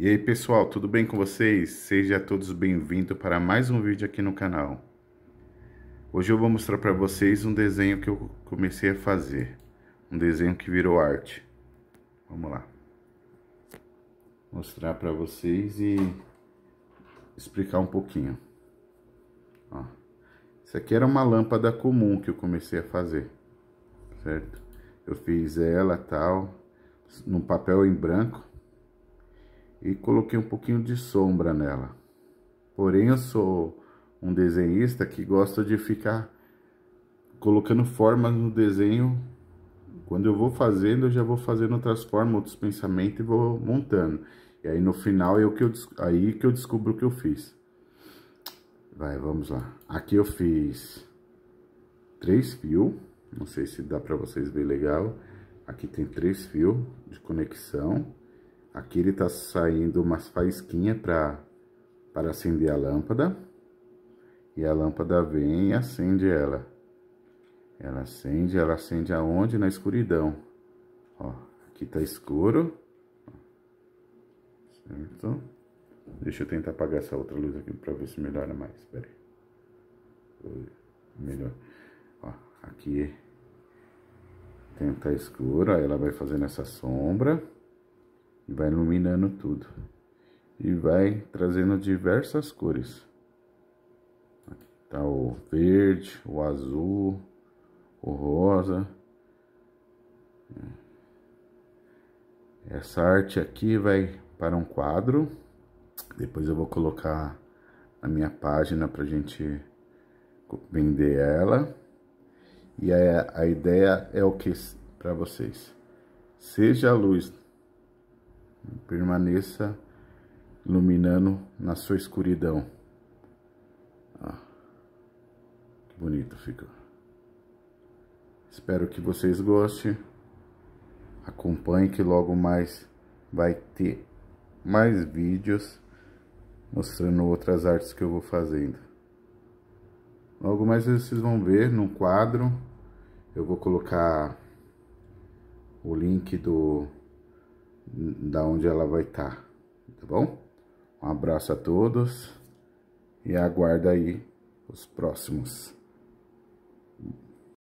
E aí pessoal, tudo bem com vocês? Sejam todos bem-vindos para mais um vídeo aqui no canal. Hoje eu vou mostrar para vocês um desenho que eu comecei a fazer. Um desenho que virou arte. Vamos lá. Mostrar para vocês e explicar um pouquinho. Ó. Isso aqui era uma lâmpada comum que eu comecei a fazer. Certo? Eu fiz ela tal, num papel em branco e coloquei um pouquinho de sombra nela. Porém, eu sou um desenhista que gosta de ficar colocando formas no desenho. Quando eu vou fazendo, eu já vou fazendo outras formas, outros pensamentos e vou montando. E aí no final é o que eu aí que eu descubro o que eu fiz. Vai, vamos lá. Aqui eu fiz três fios, não sei se dá para vocês ver legal. Aqui tem três fios de conexão. Aqui ele está saindo umas faísquinhas para para acender a lâmpada. E a lâmpada vem e acende ela. Ela acende, ela acende aonde? Na escuridão. Ó, aqui está escuro. Certo? Deixa eu tentar apagar essa outra luz aqui para ver se melhora mais. Espera aí. Melhor. Ó, aqui. tenta tá escuro, aí ela vai fazendo essa sombra e vai iluminando tudo e vai trazendo diversas cores. Aqui tá o verde, o azul, o rosa. Essa arte aqui vai para um quadro. Depois eu vou colocar na minha página para gente vender ela. E a, a ideia é o que para vocês? Seja a luz permaneça iluminando na sua escuridão. Ah, que bonito ficou. Espero que vocês gostem. Acompanhe que logo mais vai ter mais vídeos mostrando outras artes que eu vou fazendo. Logo mais vocês vão ver no quadro. Eu vou colocar o link do da onde ela vai estar, tá, tá bom? Um abraço a todos e aguarda aí os próximos.